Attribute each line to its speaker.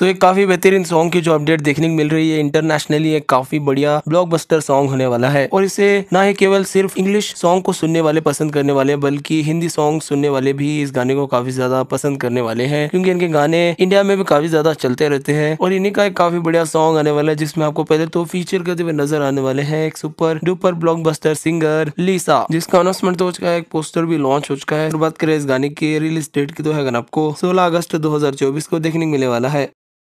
Speaker 1: तो एक काफ़ी बेहतरीन सॉन्ग की जो अपडेट देखने को मिल रही है इंटरनेशनली एक काफ़ी बढ़िया ब्लॉकबस्टर सॉन्ग होने वाला है और इसे ना ही केवल सिर्फ इंग्लिश सॉन्ग को सुनने वाले पसंद करने वाले बल्कि हिंदी सॉन्ग सुनने वाले भी इस गाने को काफ़ी ज़्यादा पसंद करने वाले हैं क्योंकि इनके गाने इंडिया में भी काफ़ी ज़्यादा चलते रहते हैं और इन्हीं का एक काफ़ी बढ़िया सॉन्ग आने वाला है जिसमें आपको पहले तो फीचर करते हुए नजर आने वाले हैं एक super duper block singer Lisa जिसका अनाउंसमेंट तो हो चुका है एक पोस्टर भी लॉन्च हो चुका है बात करें इस गाने की रिलीज डेट की तो है आपको सोलह अगस्त दो को देखने को मिलने वाला है